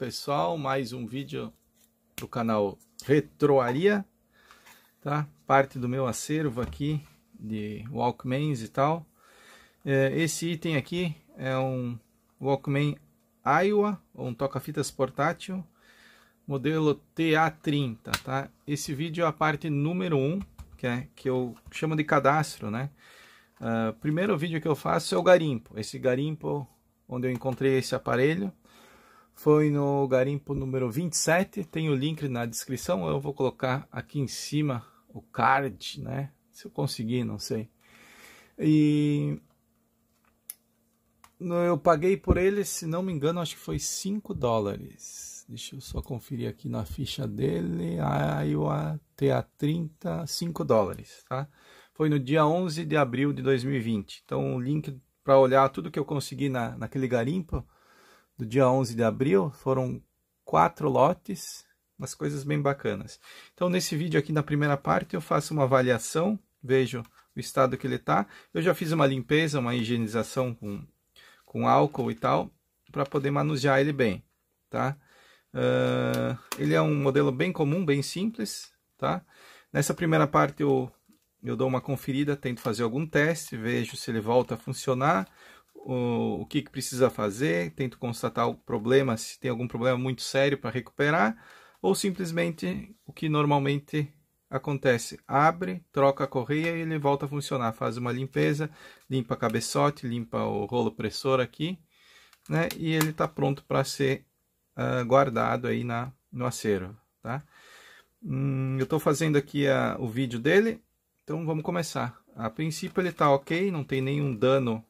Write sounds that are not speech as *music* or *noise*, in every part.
pessoal, mais um vídeo do canal Retroaria, tá? Parte do meu acervo aqui de Walkmans e tal. É, esse item aqui é um Walkman Iowa, um toca-fitas portátil, modelo TA30, tá? Esse vídeo é a parte número 1, que, é, que eu chamo de cadastro, né? Uh, primeiro vídeo que eu faço é o garimpo, esse garimpo onde eu encontrei esse aparelho foi no garimpo número 27, tem o link na descrição, eu vou colocar aqui em cima o card, né? Se eu conseguir, não sei. E eu paguei por ele, se não me engano, acho que foi 5 dólares. Deixa eu só conferir aqui na ficha dele. Ah, a IOA TA30, 5 dólares, tá? Foi no dia 11 de abril de 2020. Então, o link para olhar tudo que eu consegui na, naquele garimpo do dia 11 de abril. Foram quatro lotes, umas coisas bem bacanas. Então, nesse vídeo aqui na primeira parte, eu faço uma avaliação, vejo o estado que ele está. Eu já fiz uma limpeza, uma higienização com, com álcool e tal, para poder manusear ele bem, tá? Uh, ele é um modelo bem comum, bem simples, tá? Nessa primeira parte eu, eu dou uma conferida, tento fazer algum teste, vejo se ele volta a funcionar, o, o que, que precisa fazer, tento constatar o problema, se tem algum problema muito sério para recuperar, ou simplesmente o que normalmente acontece, abre, troca a correia e ele volta a funcionar, faz uma limpeza, limpa cabeçote, limpa o rolo pressor aqui, né? E ele está pronto para ser uh, guardado aí na, no acervo, tá? Hum, eu estou fazendo aqui a, o vídeo dele, então vamos começar. A princípio ele está ok, não tem nenhum dano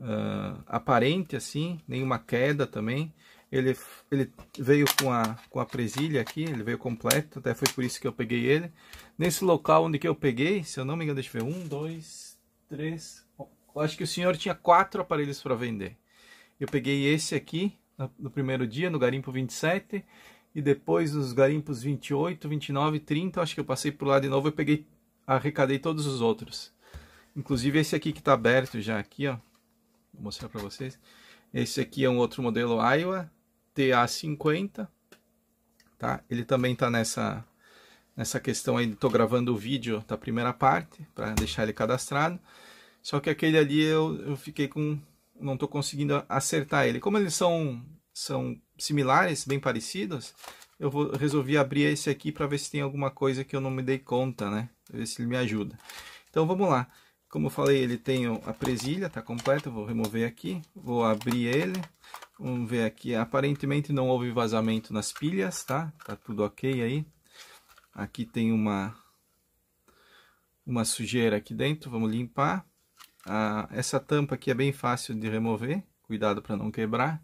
uh, aparente assim, nenhuma queda também. Ele, ele veio com a, com a presilha aqui, ele veio completo, até foi por isso que eu peguei ele. Nesse local onde que eu peguei, se eu não me engano, deixa eu ver, um, dois, três... Eu acho que o senhor tinha quatro aparelhos para vender. Eu peguei esse aqui no primeiro dia, no garimpo 27, e depois nos garimpos 28, 29 30, acho que eu passei por lá de novo e peguei, arrecadei todos os outros. Inclusive esse aqui que está aberto já aqui, ó, mostrar para vocês. Esse aqui é um outro modelo Iowa, TA50, tá? Ele também tá nessa nessa questão aí, tô gravando o vídeo da primeira parte para deixar ele cadastrado. Só que aquele ali eu, eu fiquei com não tô conseguindo acertar ele. Como eles são são similares, bem parecidos, eu vou, resolvi abrir esse aqui para ver se tem alguma coisa que eu não me dei conta, né? Ver se ele me ajuda. Então vamos lá. Como eu falei, ele tem a presilha, está completa. vou remover aqui, vou abrir ele. Vamos ver aqui, aparentemente não houve vazamento nas pilhas, tá? Tá tudo ok aí. Aqui tem uma, uma sujeira aqui dentro, vamos limpar. Ah, essa tampa aqui é bem fácil de remover, cuidado para não quebrar.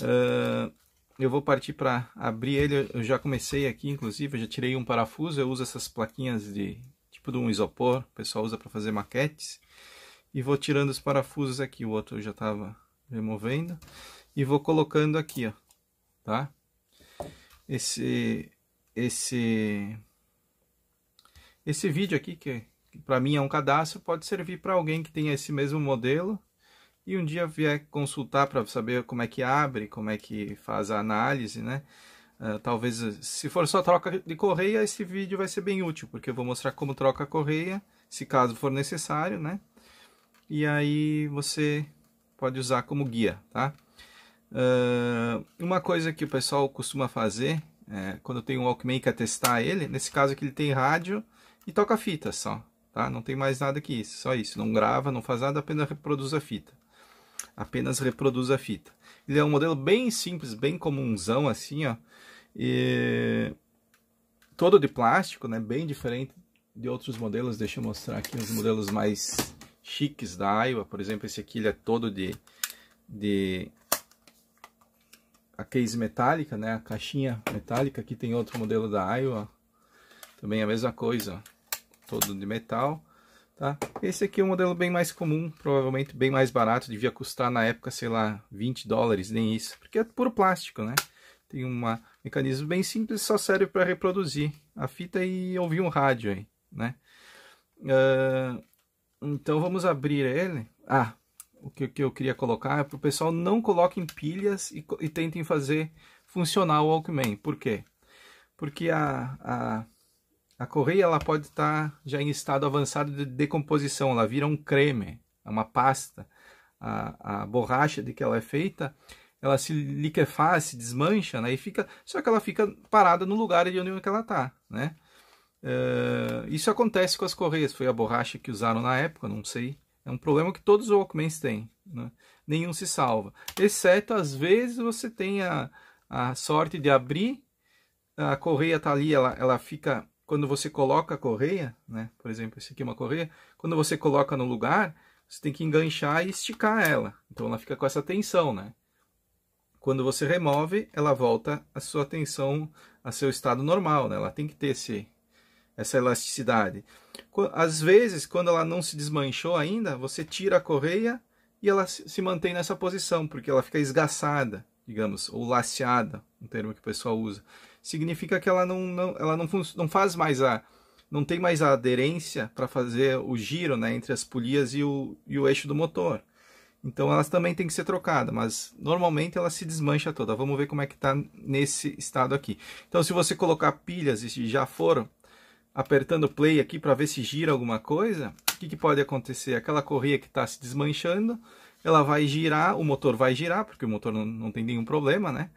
Uh, eu vou partir para abrir ele, eu já comecei aqui, inclusive, eu já tirei um parafuso, eu uso essas plaquinhas de tipo de um isopor, o pessoal usa para fazer maquetes. E vou tirando os parafusos aqui, o outro eu já estava removendo. E vou colocando aqui, ó, tá? Esse, esse, esse vídeo aqui, que, que para mim é um cadastro, pode servir para alguém que tenha esse mesmo modelo e um dia vier consultar para saber como é que abre, como é que faz a análise, né? É, talvez, eh, se for só troca de correia, esse vídeo vai ser bem útil, porque eu vou mostrar como troca a correia, se caso for necessário, né? E aí você pode usar como guia, tá? Uh, uma coisa que o pessoal costuma fazer, é, quando tem um Walkman que testar ele, nesse caso aqui ele tem rádio e toca fita só, tá? Não tem mais nada que isso, só isso. Não grava, não faz nada, apenas reproduz a fita. Apenas reproduz a fita. Ele é um modelo bem simples, bem comunzão assim, ó e todo de plástico, né? Bem diferente de outros modelos. Deixa eu mostrar aqui os modelos mais chiques da Iowa. Por exemplo, esse aqui ele é todo de, de a case metálica, né? A caixinha metálica. Aqui tem outro modelo da Iowa. Também a mesma coisa, todo de metal. Tá? Esse aqui é um modelo bem mais comum, provavelmente bem mais barato, devia custar na época, sei lá, 20 dólares, nem isso, porque é puro plástico, né? Tem uma mecanismo bem simples, só serve para reproduzir a fita e ouvir um rádio aí, né? Uh, então vamos abrir ele. Ah, o que, que eu queria colocar é para o pessoal não coloquem pilhas e, e, tentem fazer funcionar o Walkman. Por quê? Porque a, a, a correia ela pode estar tá já em estado avançado de decomposição, ela vira um creme, é uma pasta. A, a borracha de que ela é feita ela se liquefaz, se desmancha, né? E fica, só que ela fica parada no lugar de onde ela está, né? Eh, isso acontece com as correias, foi a borracha que usaram na época, não sei. É um problema que todos os Walkmans têm, né? nenhum se salva. Exceto, às vezes, você tem a, a sorte de abrir, a correia tá ali, ela, ela fica... Quando você coloca a correia, né? por exemplo, esse aqui é uma correia, quando você coloca no lugar, você tem que enganchar e esticar ela. Então ela fica com essa tensão, né? Quando você remove, ela volta a sua tensão a seu estado normal, né? Ela tem que ter esse, essa elasticidade. Às vezes, quando ela não se desmanchou ainda, você tira a correia e ela se mantém nessa posição, porque ela fica esgaçada, digamos, ou laceada, um termo que o pessoal usa. Significa que ela não, não ela não, não faz mais a não tem mais a aderência para fazer o giro né, entre as polias e o, e o eixo do motor. Então elas também têm que ser trocadas, mas normalmente ela se desmancha toda. Vamos ver como é que está nesse estado aqui. Então se você colocar pilhas e já for apertando play aqui para ver se gira alguma coisa, o que, que pode acontecer? Aquela correia que está se desmanchando, ela vai girar, o motor vai girar, porque o motor não, não tem nenhum problema, né?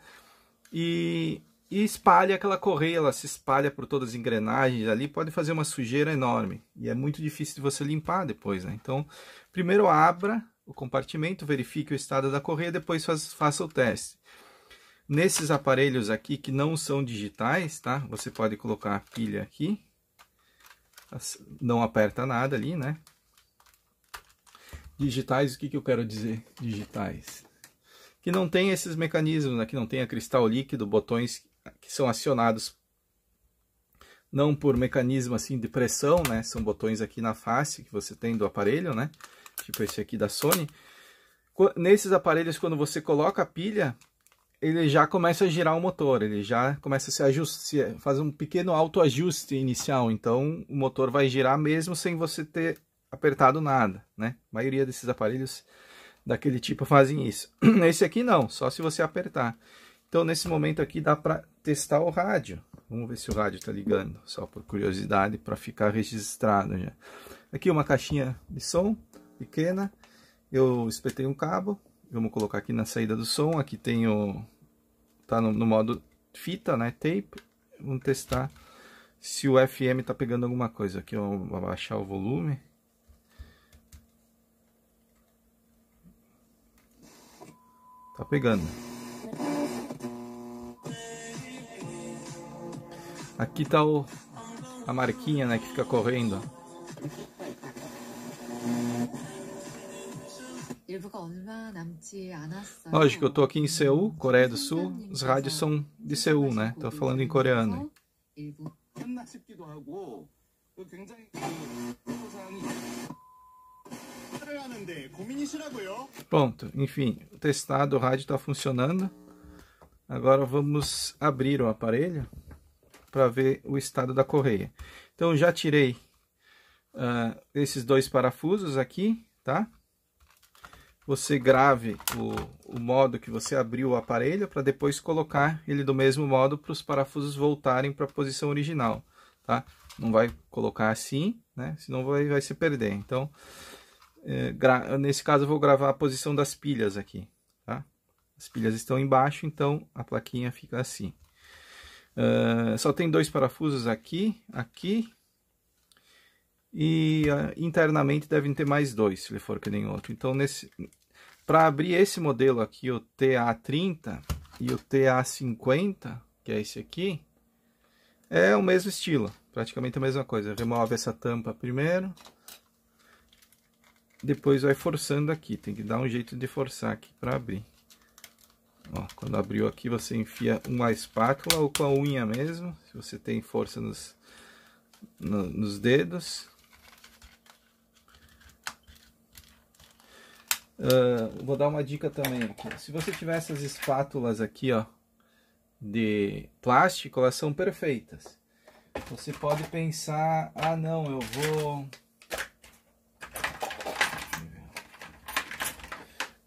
E, e espalha aquela correia, ela se espalha por todas as engrenagens ali, pode fazer uma sujeira enorme. E é muito difícil de você limpar depois, né? Então, primeiro abra o compartimento, verifique o estado da correia, depois faz, faça o teste. Nesses aparelhos aqui que não são digitais, tá? Você pode colocar a pilha aqui. Não aperta nada ali, né? Digitais, o que, que eu quero dizer? Digitais. Que não tem esses mecanismos, né? não tem a cristal líquido, botões que são acionados não por mecanismo assim de pressão, né? São botões aqui na face que você tem do aparelho, né? tipo esse aqui da Sony, nesses aparelhos, quando você coloca a pilha, ele já começa a girar o motor, ele já começa a se ajustar, fazer um pequeno autoajuste inicial, então o motor vai girar mesmo sem você ter apertado nada, né? A maioria desses aparelhos daquele tipo fazem isso. *clears throat* Esse aqui não, só se você apertar. Então nesse momento aqui dá para testar o rádio. Vamos ver se o rádio está ligando, só por curiosidade, para ficar registrado já. Aqui uma caixinha de som, pequena, eu espetei um cabo, vamos colocar aqui na saída do som, aqui tem o... tá no, no modo fita, né, tape, vamos testar se o FM está pegando alguma coisa, aqui eu vou abaixar o volume, tá pegando, aqui tá o, a marquinha, né, que fica correndo, Lógico, eu estou aqui em Seul, Coreia do Sul. os rádios são de Seul, né? Estou falando em coreano. Pronto, enfim, testado, o rádio está funcionando. Agora vamos abrir o aparelho para ver o estado da correia. Então já tirei uh, esses dois parafusos aqui, tá? você grave o, o modo que você abriu o aparelho para depois colocar ele do mesmo modo para os parafusos voltarem para a posição original, tá? Não vai colocar assim, né? Senão vai, vai se perder. Então, é, nesse caso eu vou gravar a posição das pilhas aqui, tá? As pilhas estão embaixo, então a plaquinha fica assim. Uh, só tem dois parafusos aqui, aqui e uh, internamente devem ter mais dois, se ele for que nem outro. Então, nesse, para abrir esse modelo aqui, o TA30 e o TA50, que é esse aqui, é o mesmo estilo, praticamente a mesma coisa. Remove essa tampa primeiro, depois vai forçando aqui, tem que dar um jeito de forçar aqui para abrir. Ó, quando abriu aqui, você enfia uma espátula ou com a unha mesmo, se você tem força nos, no, nos dedos, Uh, vou dar uma dica também aqui. Se você tiver essas espátulas aqui, ó, de plástico, elas são perfeitas. Você pode pensar, ah não, eu vou...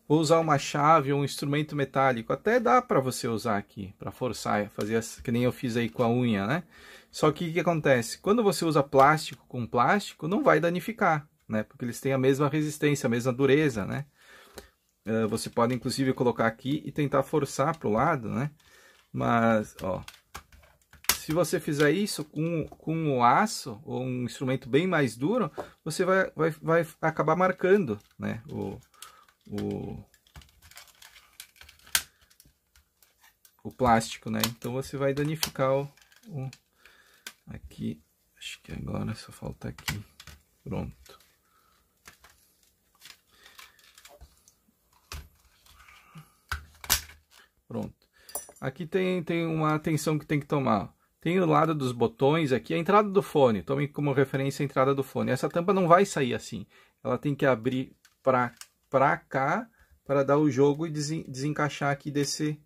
Vou usar uma chave ou um instrumento metálico. Até dá para você usar aqui, para forçar, fazer as, que nem eu fiz aí com a unha, né? Só que o que acontece? Quando você usa plástico com plástico, não vai danificar, né? Porque eles têm a mesma resistência, a mesma dureza, né? Eh, você pode inclusive colocar aqui e tentar forçar para o lado, né? Mas, ó, se você fizer isso com, com o aço ou um instrumento bem mais duro, você vai, vai, vai acabar marcando, né? O, o, o plástico, né? Então você vai danificar o, o aqui. Acho que agora só falta aqui. Pronto. Pronto. Aqui tem, tem uma atenção que tem que tomar. Tem o lado dos botões aqui a entrada do fone. Tome como referência a entrada do fone. Essa tampa não vai sair assim. Ela tem que abrir para pra cá para dar o jogo e desen, desencaixar aqui desse,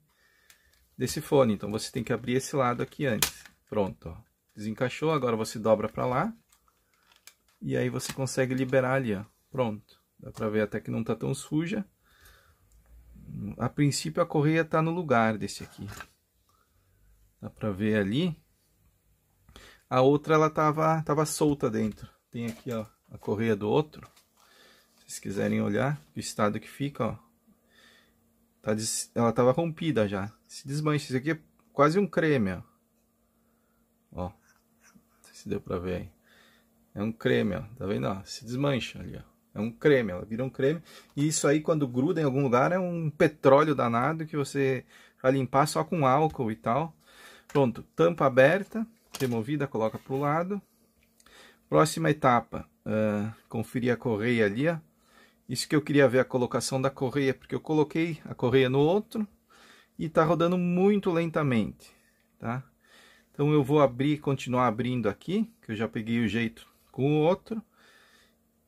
desse fone. Então você tem que abrir esse lado aqui antes. Pronto. Ó. Desencaixou. Agora você dobra para lá. E aí você consegue liberar ali. Ó. Pronto. Dá para ver até que não está tão suja. A princípio a correia está no lugar desse aqui. Dá para ver ali. A outra ela tava, tava solta dentro. Tem aqui ó, a correia do outro. Se vocês quiserem olhar o estado que fica, ó. Tá des... Ela tava rompida já. Se desmancha. Isso aqui é quase um creme, ó. Ó. Não sei se deu para ver aí. É um creme, ó. Tá vendo? Ó, se desmancha ali, ó. É um creme, ela vira um creme. E isso aí, quando gruda em algum lugar, é um petróleo danado que você vai limpar só com álcool e tal. Pronto, tampa aberta, removida, coloca para o lado. Próxima etapa, uh, conferir a correia ali. Ó. Isso que eu queria ver a colocação da correia, porque eu coloquei a correia no outro e está rodando muito lentamente. Tá? Então eu vou abrir, continuar abrindo aqui, que eu já peguei o jeito com o outro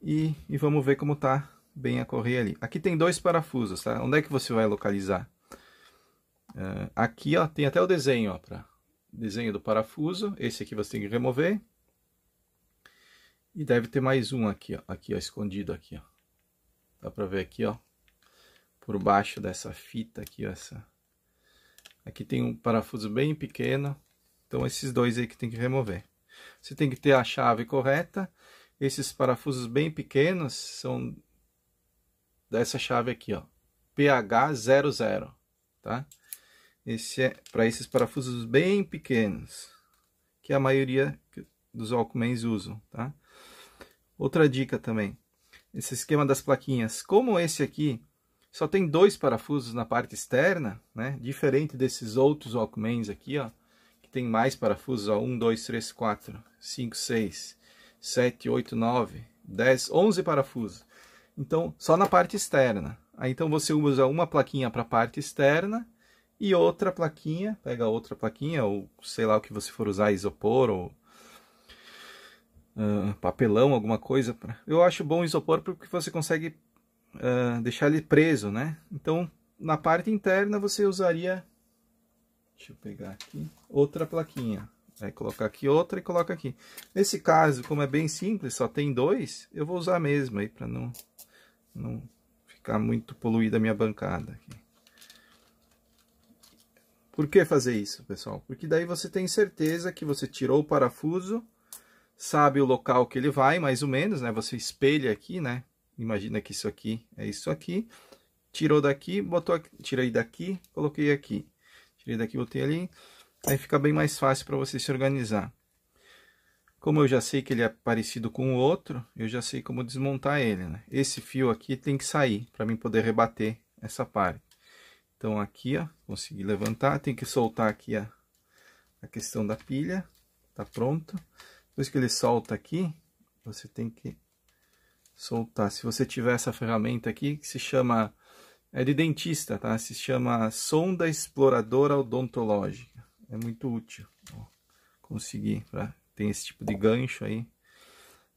e, e vamos ver como está bem a correia ali. Aqui tem dois parafusos, tá? Onde é que você vai localizar? Uh, aqui, ó, tem até o desenho, ó, para desenho do parafuso. Esse aqui você tem que remover. E deve ter mais um aqui, ó, aqui, ó, escondido aqui, ó. Dá para ver aqui, ó, por baixo dessa fita aqui, ó, essa... Aqui tem um parafuso bem pequeno, então esses dois aí que tem que remover. Você tem que ter a chave correta esses parafusos bem pequenos são dessa chave aqui, ó, PH00, tá? Esse é para esses parafusos bem pequenos, que a maioria dos Walkmans usam, tá? Outra dica também, esse esquema das plaquinhas, como esse aqui só tem dois parafusos na parte externa, né? Diferente desses outros Walkmans aqui, ó, que tem mais parafusos, ó, 1, 2, 3, 4, 5, 6 7, 8, 9, 10, 11 parafusos. Então, só na parte externa. Aí, então, você usa uma plaquinha para a parte externa e outra plaquinha, pega outra plaquinha, ou sei lá o que você for usar, isopor ou uh, papelão, alguma coisa. Pra... Eu acho bom isopor porque você consegue uh, deixar ele preso, né? Então, na parte interna, você usaria, deixa eu pegar aqui, outra plaquinha. Aí é, colocar aqui outra e coloca aqui. Nesse caso, como é bem simples, só tem dois, eu vou usar mesmo aí para não, não ficar muito poluída a minha bancada aqui. Por que fazer isso, pessoal? Porque daí você tem certeza que você tirou o parafuso, sabe o local que ele vai, mais ou menos, né? Você espelha aqui, né? Imagina que isso aqui é isso aqui. Tirou daqui, botou aqui, tirei daqui, coloquei aqui. Tirei daqui, botei ali. Aí fica bem mais fácil para você se organizar. Como eu já sei que ele é parecido com o outro, eu já sei como desmontar ele. Né? Esse fio aqui tem que sair para mim poder rebater essa parte. Então aqui, ó, consegui levantar, tem que soltar aqui a, a questão da pilha, tá pronto. Depois que ele solta aqui, você tem que soltar. Se você tiver essa ferramenta aqui, que se chama, é de dentista, tá? Se chama sonda exploradora odontológica é muito útil ó, conseguir para tem esse tipo de gancho aí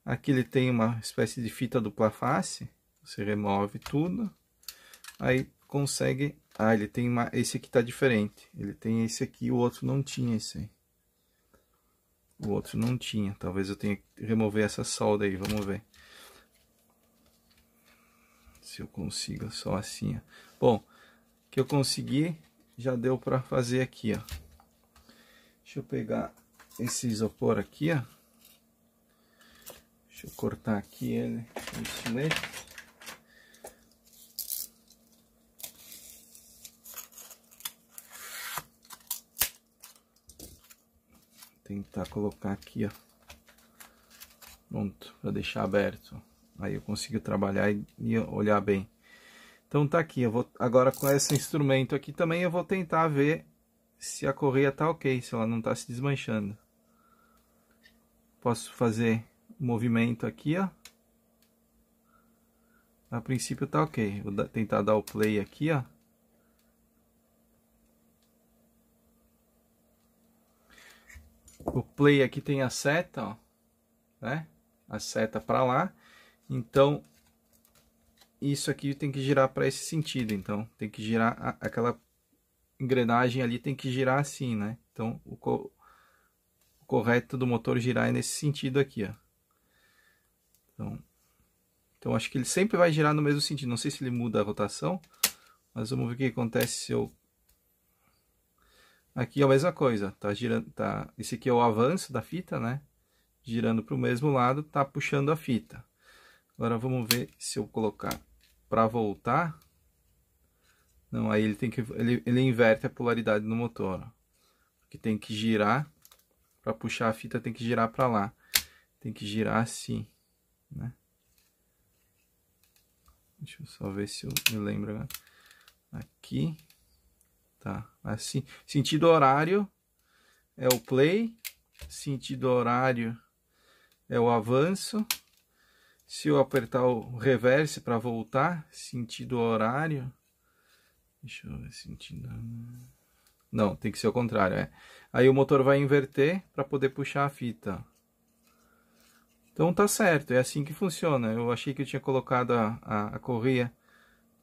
aqui ele tem uma espécie de fita dupla face você remove tudo aí consegue ah ele tem uma esse aqui tá diferente ele tem esse aqui o outro não tinha esse aí. o outro não tinha talvez eu tenha que remover essa solda aí vamos ver se eu consigo só assim ó. bom que eu consegui já deu para fazer aqui ó Deixa eu pegar esse isopor aqui, ó. Deixa eu cortar aqui ele, o estilete. Tentar colocar aqui, ó. Pronto, para deixar aberto. Aí eu consigo trabalhar e, e olhar bem. Então tá aqui, eu vou agora com esse instrumento aqui também eu vou tentar ver se a correia tá ok, se ela não tá se desmanchando. Posso fazer um movimento aqui, ó. A princípio tá ok. Vou tentar dar o play aqui, ó. O play aqui tem a seta, ó, né? A seta para lá. Então isso aqui tem que girar para esse sentido, então tem que girar a, aquela engrenagem ali tem que girar assim, né? Então, o, co o correto do motor girar é nesse sentido aqui, ó. Então, então, acho que ele sempre vai girar no mesmo sentido. Não sei se ele muda a rotação, mas vamos ver o que acontece se eu... Aqui é a mesma coisa, tá girando, tá... Esse aqui é o avanço da fita, né? Girando para o mesmo lado, tá puxando a fita. Agora vamos ver se eu colocar para voltar. Não, aí ele tem que ele, ele inverte a polaridade do motor, ó. Porque tem que girar para puxar a fita tem que girar para lá. Tem que girar assim, né? Deixa eu só ver se eu me lembro agora. Aqui. Tá, assim. Sentido horário é o play, sentido horário é o avanço. Se eu apertar o reverse para voltar, sentido horário Deixa eu ver sentindo. Não, tem que ser o contrário, é. Aí o motor vai inverter para poder puxar a fita. Então tá certo, é assim que funciona. Eu achei que eu tinha colocado a, a, a correia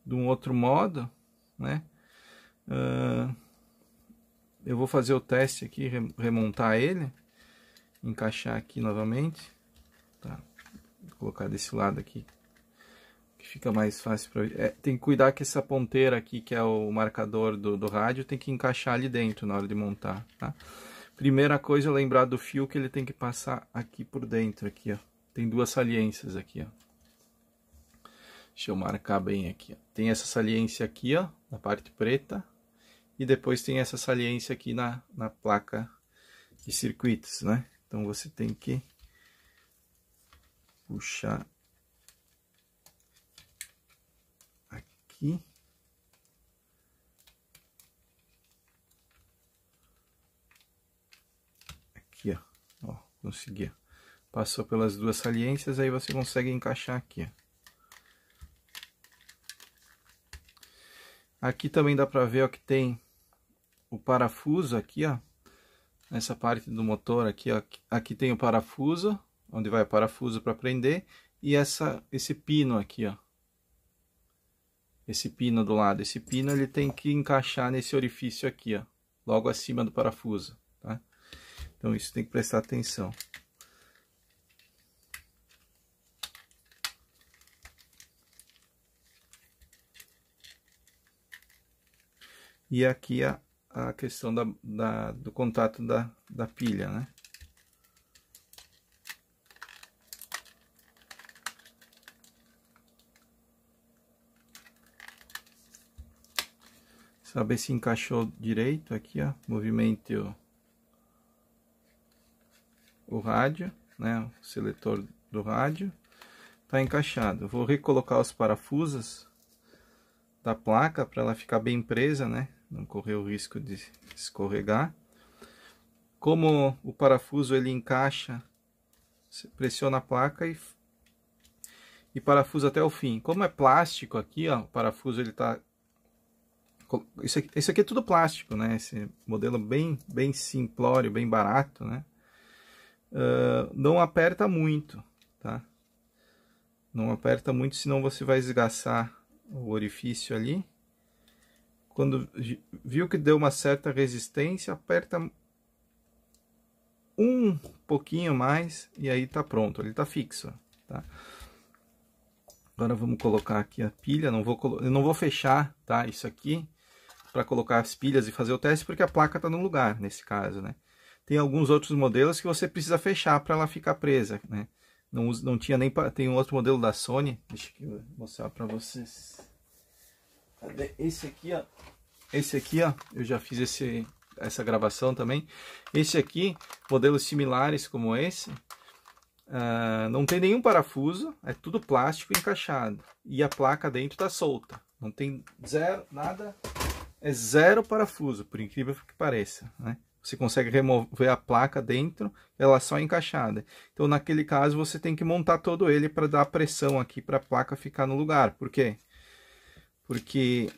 de um outro modo, né? Uh, eu vou fazer o teste aqui, remontar ele, encaixar aqui novamente, tá? Vou colocar desse lado aqui que fica mais fácil para é, tem que cuidar que essa ponteira aqui que é o marcador do, do rádio tem que encaixar ali dentro na hora de montar tá primeira coisa é lembrar do fio que ele tem que passar aqui por dentro aqui ó tem duas saliências aqui ó deixa eu marcar bem aqui ó. tem essa saliência aqui ó na parte preta e depois tem essa saliência aqui na, na placa de circuitos né então você tem que puxar aqui. Hum? Aqui, ó. ó consegui. Passou pelas duas saliências, aí você consegue encaixar aqui. Aqui também dá pra ver ó, que tem o parafuso aqui, ó. Nessa parte do motor aqui, ó. Aqui tem o parafuso, onde vai o parafuso para prender. E essa, esse pino aqui, ó esse pino do lado. Esse pino ele tem que encaixar nesse orifício aqui, ó, logo acima do parafuso, tá? Então isso tem que prestar atenção. E aqui a, a questão da, da, do contato da, da pilha, né? Saber se encaixou direito aqui, ó. Movimento o rádio, né? O seletor do rádio. Tá encaixado. Vou recolocar os parafusos da placa para ela ficar bem presa, né? Não correr o risco de escorregar. Como o parafuso ele encaixa, você pressiona a placa e e parafuso até o fim. Como é plástico aqui, ó, o parafuso ele tá isso aqui, isso aqui é tudo plástico, né? Esse modelo bem, bem simplório, bem barato, né? Uh, não aperta muito, tá? Não aperta muito, senão você vai esgaçar o orifício ali. Quando viu que deu uma certa resistência, aperta um pouquinho mais e aí tá pronto, ele tá fixo, tá? Agora vamos colocar aqui a pilha, não vou, eu não vou fechar, tá? Isso aqui, para colocar as pilhas e fazer o teste, porque a placa está no lugar, nesse caso, né? Tem alguns outros modelos que você precisa fechar para ela ficar presa, né? Não, não tinha nem... Tem um outro modelo da Sony, deixa eu mostrar para vocês. Cadê? Esse aqui, ó. Esse aqui, ó, eu já fiz esse, essa gravação também. Esse aqui, modelos similares como esse, uh, não tem nenhum parafuso, é tudo plástico encaixado. E a placa dentro está solta. Não tem zero, nada é zero parafuso, por incrível que pareça, né? Você consegue remover a placa dentro, ela é só é encaixada. Então, naquele caso, você tem que montar todo ele para dar pressão aqui para a placa ficar no lugar. Por quê? Porque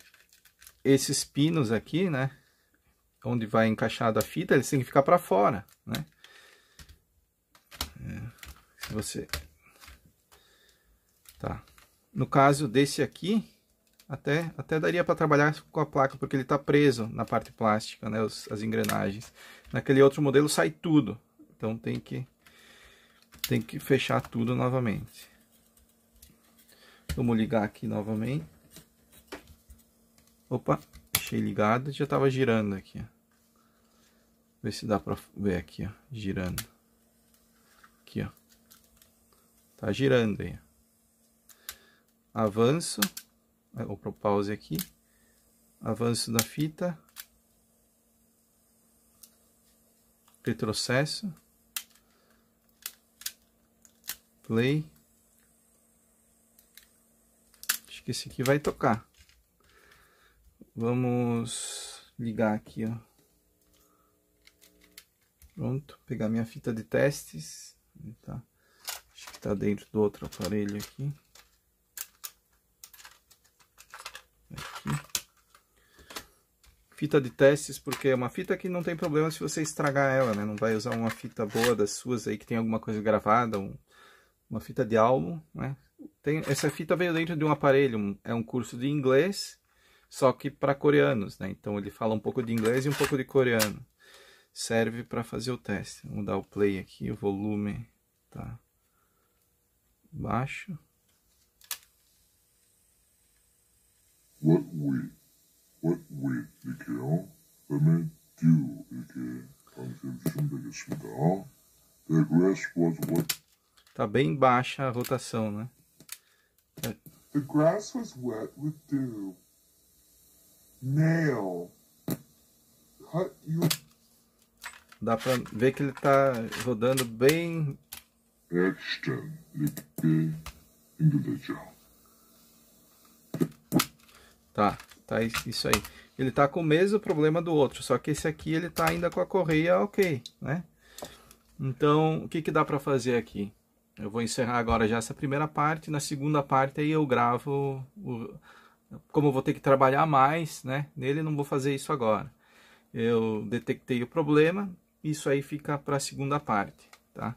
esses pinos aqui, né? Onde vai encaixada a fita, eles têm que ficar para fora, né? É, se você... Tá. No caso desse aqui, até, até daria para trabalhar com a placa, porque ele está preso na parte plástica, né, os, as engrenagens. Naquele outro modelo sai tudo, então tem que, tem que fechar tudo novamente. Vamos ligar aqui novamente. Opa, achei ligado, já estava girando aqui. Vê Ver se dá para ver aqui, ó, girando. Aqui, ó. Tá girando aí. Avanço vou pro pause aqui, avanço da fita, retrocesso, play, acho que esse aqui vai tocar, vamos ligar aqui, ó. pronto, pegar minha fita de testes, tá, acho que tá dentro do outro aparelho aqui, Aqui. Fita de testes, porque é uma fita que não tem problema se você estragar ela, né? Não vai usar uma fita boa das suas aí que tem alguma coisa gravada, um, uma fita de álbum, né? Tem, essa fita veio dentro de um aparelho, um, é um curso de inglês, só que para coreanos, né? Então ele fala um pouco de inglês e um pouco de coreano. Serve para fazer o teste. Vamos dar o play aqui, o volume tá baixo. what we what we 이렇게 그다음에 do 이렇게 방금 주시면 되겠습니다. The grass was wet. Tá bem baixa a rotação, né? É. The grass was wet with dew. Nail. Cut you. Dá pra ver que ele tá rodando bem. Extra. Ele é bem indulgente. Tá, tá isso aí. Ele tá com o mesmo problema do outro, só que esse aqui ele tá ainda com a correia ok, né? Então, o que que dá para fazer aqui? Eu vou encerrar agora já essa primeira parte, na segunda parte aí eu gravo, o, como eu vou ter que trabalhar mais, né? Nele não vou fazer isso agora. Eu detectei o problema, isso aí fica para a segunda parte, tá?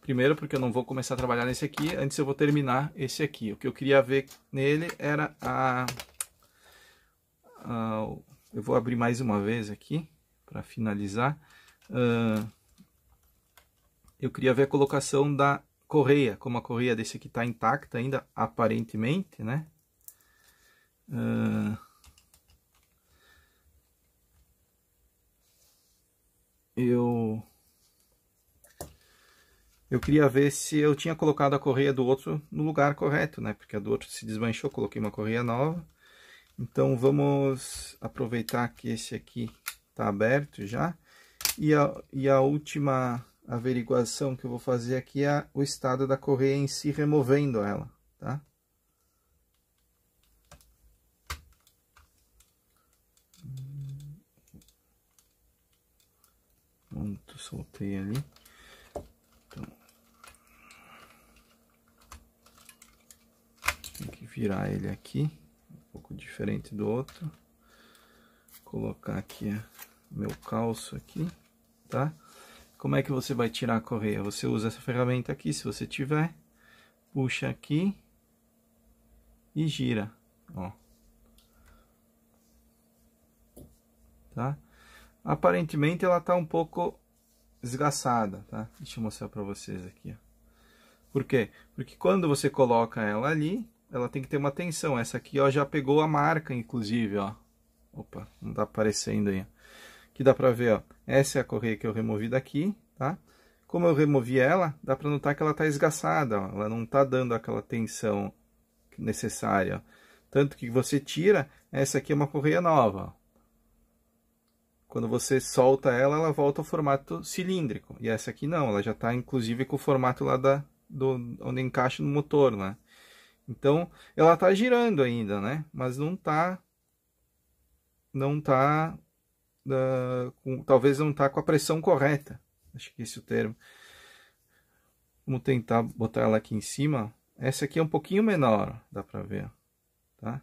Primeiro porque eu não vou começar a trabalhar nesse aqui, antes eu vou terminar esse aqui. O que eu queria ver nele era a Uh, eu vou abrir mais uma vez aqui para finalizar. Uh, eu queria ver a colocação da correia, como a correia desse aqui está intacta ainda, aparentemente, né? Uh, eu eu queria ver se eu tinha colocado a correia do outro no lugar correto, né? Porque a do outro se desmanchou, coloquei uma correia nova. Então vamos aproveitar que esse aqui está aberto já. E a, e a última averiguação que eu vou fazer aqui é o estado da correia em si removendo ela, tá? Pronto, soltei ali. Então, tem que virar ele aqui pouco diferente do outro. Vou colocar aqui é, meu calço aqui, tá? Como é que você vai tirar a correia? Você usa essa ferramenta aqui, se você tiver, puxa aqui e gira, ó. Tá? Aparentemente ela tá um pouco desgraçada, tá? Deixa eu mostrar para vocês aqui, ó. Por quê? Porque quando você coloca ela ali, ela tem que ter uma tensão. Essa aqui, ó, já pegou a marca, inclusive, ó. Opa, não está aparecendo aí. Que dá para ver, ó. Essa é a correia que eu removi daqui, tá? Como eu removi ela, dá para notar que ela está esgaçada, ó. Ela não está dando aquela tensão necessária, ó. Tanto que você tira, essa aqui é uma correia nova, ó. Quando você solta ela, ela volta ao formato cilíndrico. E essa aqui não, ela já está inclusive com o formato lá da, do, onde encaixa no motor, né? Então, ela está girando ainda, né? Mas não está, não está, uh, ah, com, talvez não está com a pressão correta. Acho que esse é o termo. Vamos tentar botar ela aqui em cima. Essa aqui é um pouquinho menor, dá para ver, tá?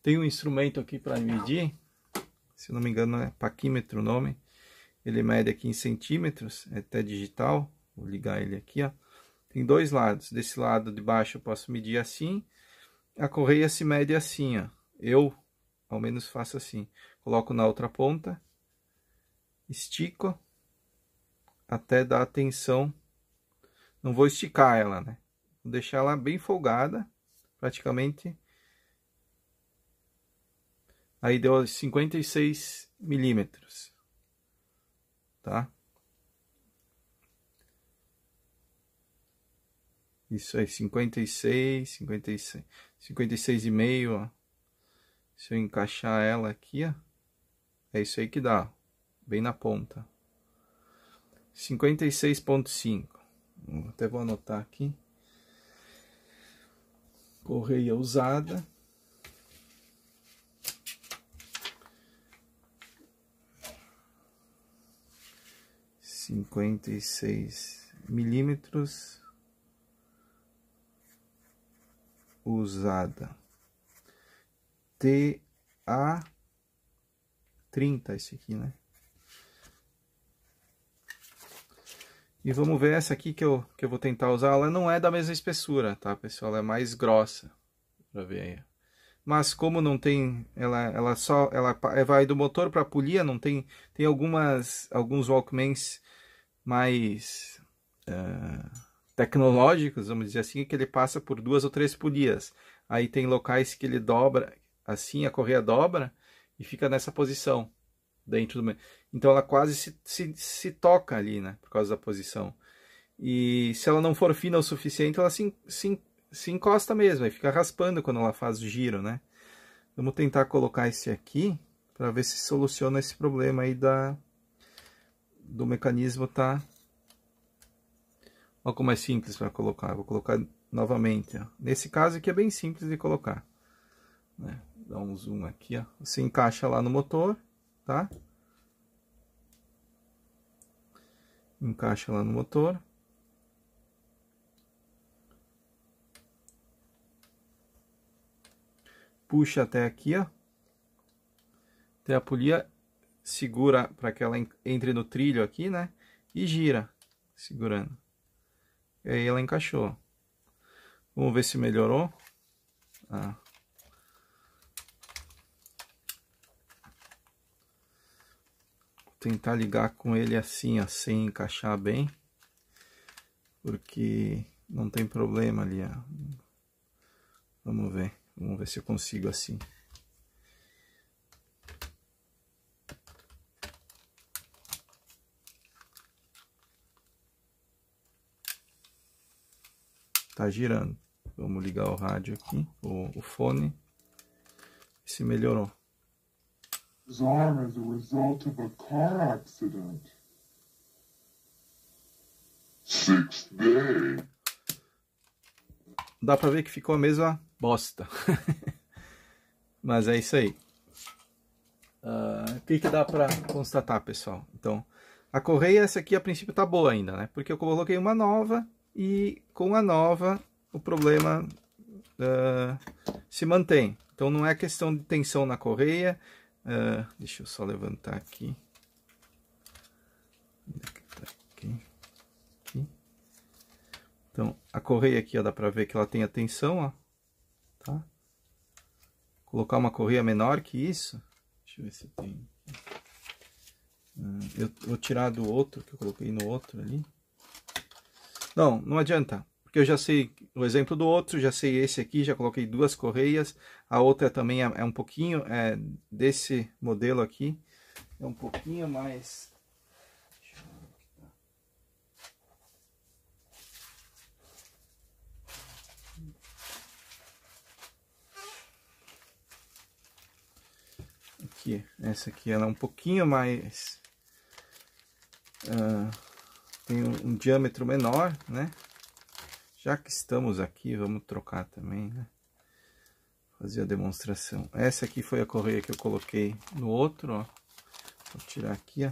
Tem um instrumento aqui para medir. Se não me engano é paquímetro o nome. Ele mede aqui em centímetros, é até digital. Vou ligar ele aqui, ó tem dois lados. Desse lado de baixo eu posso medir assim. A correia se mede assim, ó. Eu, ao menos, faço assim. Coloco na outra ponta, estico até dar a tensão. Não vou esticar ela, né? Vou deixar ela bem folgada, praticamente. Aí deu 56 milímetros, tá? Isso aí, 56, 56, 56 e meio, ó. Se eu encaixar ela aqui, ó, é isso aí que dá, bem na ponta. 56.5. Até vou anotar aqui. Correia usada. Cinquenta e seis milímetros. usada. TA30, esse aqui, né? E vamos ver essa aqui que eu, que eu vou tentar usar. Ela não é da mesma espessura, tá, pessoal? Ela é mais grossa. Pra ver aí. Mas como não tem... Ela, ela só... Ela é, vai do motor pra polia, não tem... Tem algumas... Alguns Walkmans mais... Uh tecnológicos, vamos dizer assim, que ele passa por duas ou três polias. Aí tem locais que ele dobra, assim, a correia dobra e fica nessa posição dentro do... Então ela quase se, se, se toca ali, né? Por causa da posição. E se ela não for fina o suficiente, ela se, se, se encosta mesmo, aí fica raspando quando ela faz o giro, né? Vamos tentar colocar esse aqui para ver se soluciona esse problema aí da do mecanismo tá Olha como é simples para colocar. vou colocar novamente. Ó. Nesse caso aqui é bem simples de colocar. Né? Dá um zoom aqui. Ó. Você encaixa lá no motor, tá? Encaixa lá no motor. Puxa até aqui, ó. Até a polia. Segura para que ela entre no trilho aqui, né? E gira, segurando. E aí ela encaixou. Vamos ver se melhorou. Ah. Vou tentar ligar com ele assim, sem encaixar bem. Porque não tem problema ali, ó. Vamos ver. Vamos ver se eu consigo assim. está girando. Vamos ligar o rádio aqui, o, o fone. Se melhorou. as a result of a car accident. Sixth day. Dá pra ver que ficou a mesma bosta. *laughs* Mas é isso aí. Ah, o que, que dá pra constatar, pessoal? Então, a correia, essa aqui a princípio tá boa ainda, né? Porque eu coloquei uma nova e com a nova o problema uh, se mantém. Então não é questão de tensão na correia. Uh, deixa eu só levantar aqui. aqui. aqui. Então a correia aqui ó, dá para ver que ela tem a tensão, ó. Tá? Colocar uma correia menor que isso. Deixa eu ver se tem. Uh, eu vou tirar do outro que eu coloquei no outro ali. Não, não adianta, porque eu já sei o exemplo do outro, já sei esse aqui, já coloquei duas correias, a outra também é, é um pouquinho é, desse modelo aqui, é um pouquinho mais... Aqui, essa aqui ela é um pouquinho mais... Uh, tem um, um, diâmetro menor, né? Já que estamos aqui, vamos trocar também, né? Fazer a demonstração. Essa aqui foi a correia que eu coloquei no outro, ó. Vou tirar aqui, ó.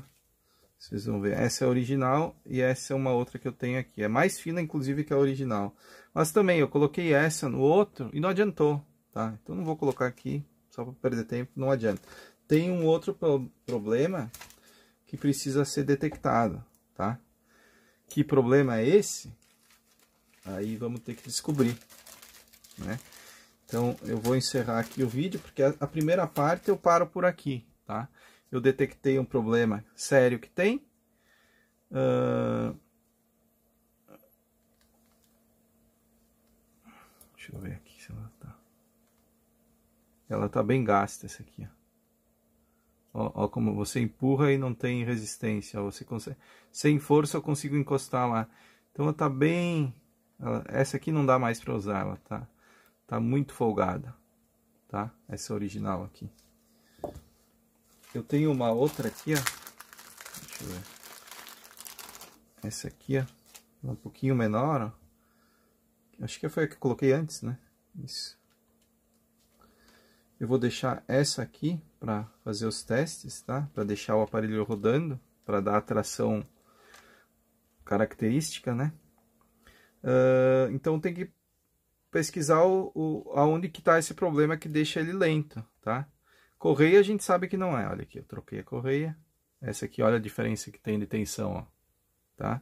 Vocês vão ver. Essa é a original e essa é uma outra que eu tenho aqui. É mais fina, inclusive, que a original. Mas também eu coloquei essa no outro e não adiantou, tá? Então não vou colocar aqui, só para perder tempo, não adianta. Tem um outro problema que precisa ser detectado, tá? Que problema é esse? Aí vamos ter que descobrir, né? Então eu vou encerrar aqui o vídeo, porque a primeira parte eu paro por aqui, tá? Eu detectei um problema sério que tem. Uh... Deixa eu ver aqui se ela tá. Ela tá bem gasta essa aqui, ó. Ó, ó como você empurra e não tem resistência, ó, você consegue sem força eu consigo encostar lá. Então ela tá bem... Essa aqui não dá mais para usar, ela tá, tá muito folgada, tá? Essa original aqui. Eu tenho uma outra aqui, ó. Deixa eu ver. Essa aqui, ó. É um pouquinho menor, ó. Acho que foi a que eu coloquei antes, né? Isso. Eu vou deixar essa aqui para fazer os testes, tá? Para deixar o aparelho rodando, para dar a tração característica, né? Uh, então tem que pesquisar o, o aonde que está esse problema que deixa ele lento, tá? Correia a gente sabe que não é. Olha aqui, eu troquei a correia. Essa aqui, olha a diferença que tem de tensão, ó, tá?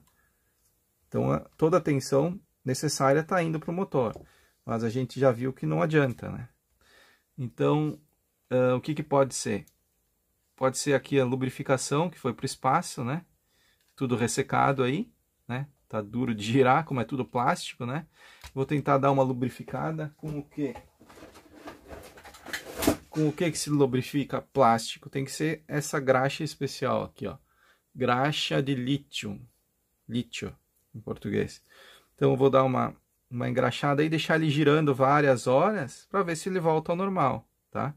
Então toda a tensão necessária está indo para o motor, mas a gente já viu que não adianta, né? Então uh, o que, que pode ser? Pode ser aqui a lubrificação que foi para o espaço, né? Tudo ressecado aí né? Tá duro de girar, como é tudo plástico, né? Vou tentar dar uma lubrificada com o quê? Com o que que se lubrifica plástico? Tem que ser essa graxa especial aqui, ó. Graxa de lítio. Lítio, em português. Então eu vou dar uma, uma engraxada e deixar ele girando várias horas para ver se ele volta ao normal, tá?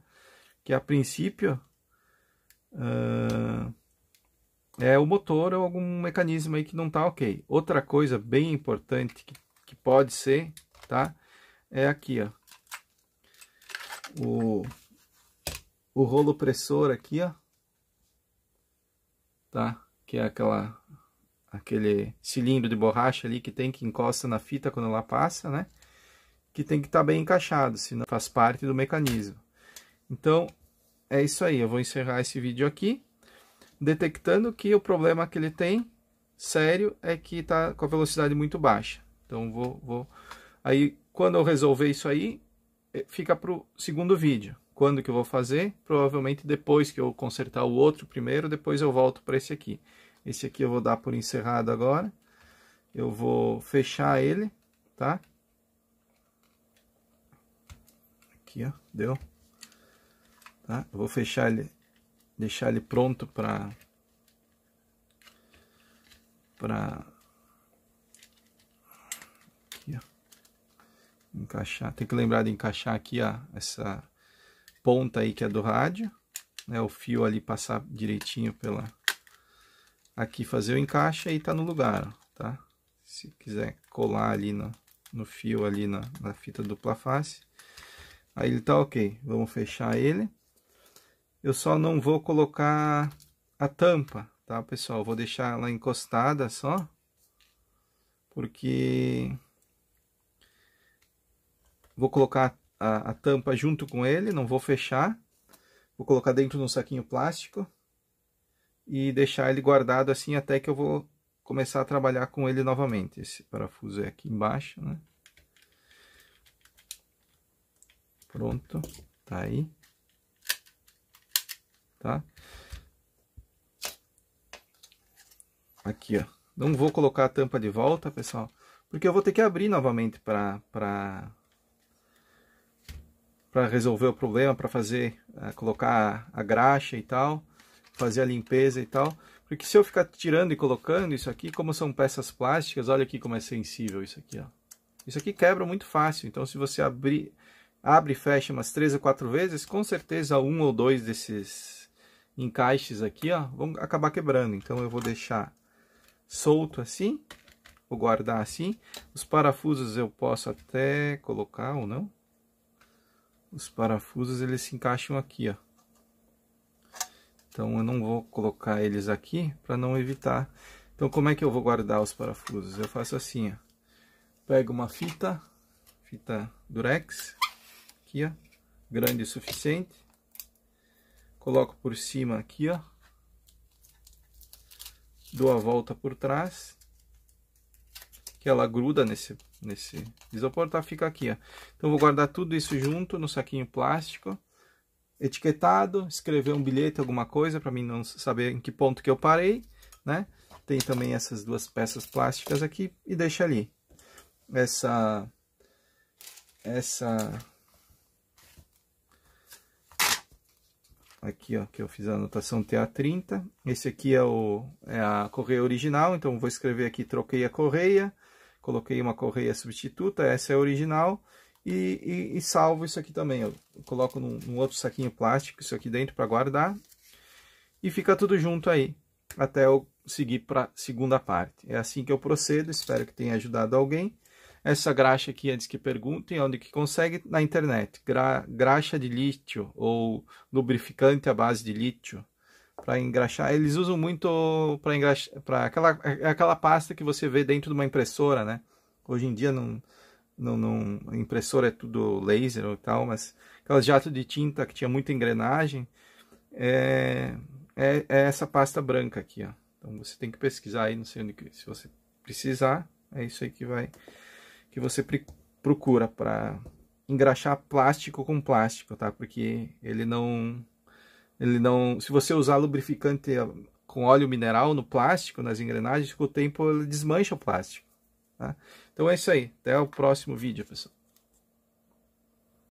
Que a princípio... Uh é o motor ou é algum mecanismo aí que não está ok. Outra coisa bem importante que, que pode ser, tá? É aqui, ó. O, o rolo pressor aqui, ó. Tá? Que é aquela aquele cilindro de borracha ali que tem que encosta na fita quando ela passa, né? Que tem que estar tá bem encaixado, senão faz parte do mecanismo. Então, é isso aí. Eu vou encerrar esse vídeo aqui detectando que o problema que ele tem sério é que está com a velocidade muito baixa. Então vou, vou, aí quando eu resolver isso aí, eh, fica para o segundo vídeo. Quando que eu vou fazer? Provavelmente depois que eu consertar o outro primeiro, depois eu volto para esse aqui. Esse aqui eu vou dar por encerrado agora. Eu vou fechar ele, tá? Aqui, ó, deu. Tá? Eu vou fechar ele deixar ele pronto para para encaixar. Tem que lembrar de encaixar aqui a essa ponta aí que é do rádio, né? O fio ali passar direitinho pela aqui fazer o encaixe e tá no lugar, tá? Se quiser colar ali no, no fio ali na, na fita dupla face, aí ele tá ok. Vamos fechar ele. Eu só não vou colocar a tampa, tá, pessoal? Vou deixar ela encostada só, porque vou colocar a, a tampa junto com ele, não vou fechar. Vou colocar dentro de um saquinho plástico e deixar ele guardado assim até que eu vou começar a trabalhar com ele novamente. Esse parafuso é aqui embaixo, né? Pronto, tá aí tá? Aqui, ó. Não vou colocar a tampa de volta, pessoal, porque eu vou ter que abrir novamente para para para resolver o problema, para fazer uh, colocar a graxa e tal, fazer a limpeza e tal. Porque se eu ficar tirando e colocando isso aqui, como são peças plásticas, olha aqui como é sensível isso aqui, ó. Isso aqui quebra muito fácil, então se você abrir, abre e fecha umas três ou quatro vezes, com certeza um ou dois desses encaixes aqui, ó, vão acabar quebrando. Então eu vou deixar solto assim, vou guardar assim. Os parafusos eu posso até colocar ou não. Os parafusos eles se encaixam aqui, ó. Então eu não vou colocar eles aqui para não evitar. Então como é que eu vou guardar os parafusos? Eu faço assim, ó. Pego uma fita, fita durex, aqui, ó, grande o suficiente Coloco por cima aqui, ó. Dou a volta por trás. Que ela gruda nesse, nesse isopor, tá? Fica aqui, ó. Então, vou guardar tudo isso junto no saquinho plástico etiquetado, escrever um bilhete, alguma coisa, para mim não saber em que ponto que eu parei, né? Tem também essas duas peças plásticas aqui e deixa ali. Essa essa aqui ó, que eu fiz a anotação TA30. Esse aqui é, o, é a correia original, então vou escrever aqui, troquei a correia, coloquei uma correia substituta, essa é a original, e, e, e salvo isso aqui também. Eu coloco num, num outro saquinho plástico isso aqui dentro para guardar, e fica tudo junto aí, até eu seguir para a segunda parte. É assim que eu procedo, espero que tenha ajudado alguém. Essa graxa aqui, antes que perguntem, onde que consegue? Na internet. Gra graxa de lítio ou lubrificante à base de lítio para engraxar. Eles usam muito para engraxar, para aquela é aquela pasta que você vê dentro de uma impressora, né? Hoje em dia não não, não impressora é tudo laser ou tal, mas aquelas jato de tinta que tinha muita engrenagem, é, é, é, essa pasta branca aqui, ó. Então você tem que pesquisar aí, não sei onde que, se você precisar, é isso aí que vai que você procura para engraxar plástico com plástico, tá? Porque ele não ele não, se você usar lubrificante com óleo mineral no plástico, nas engrenagens, com o tempo ele desmancha o plástico, tá? Então é isso aí, até o próximo vídeo, pessoal.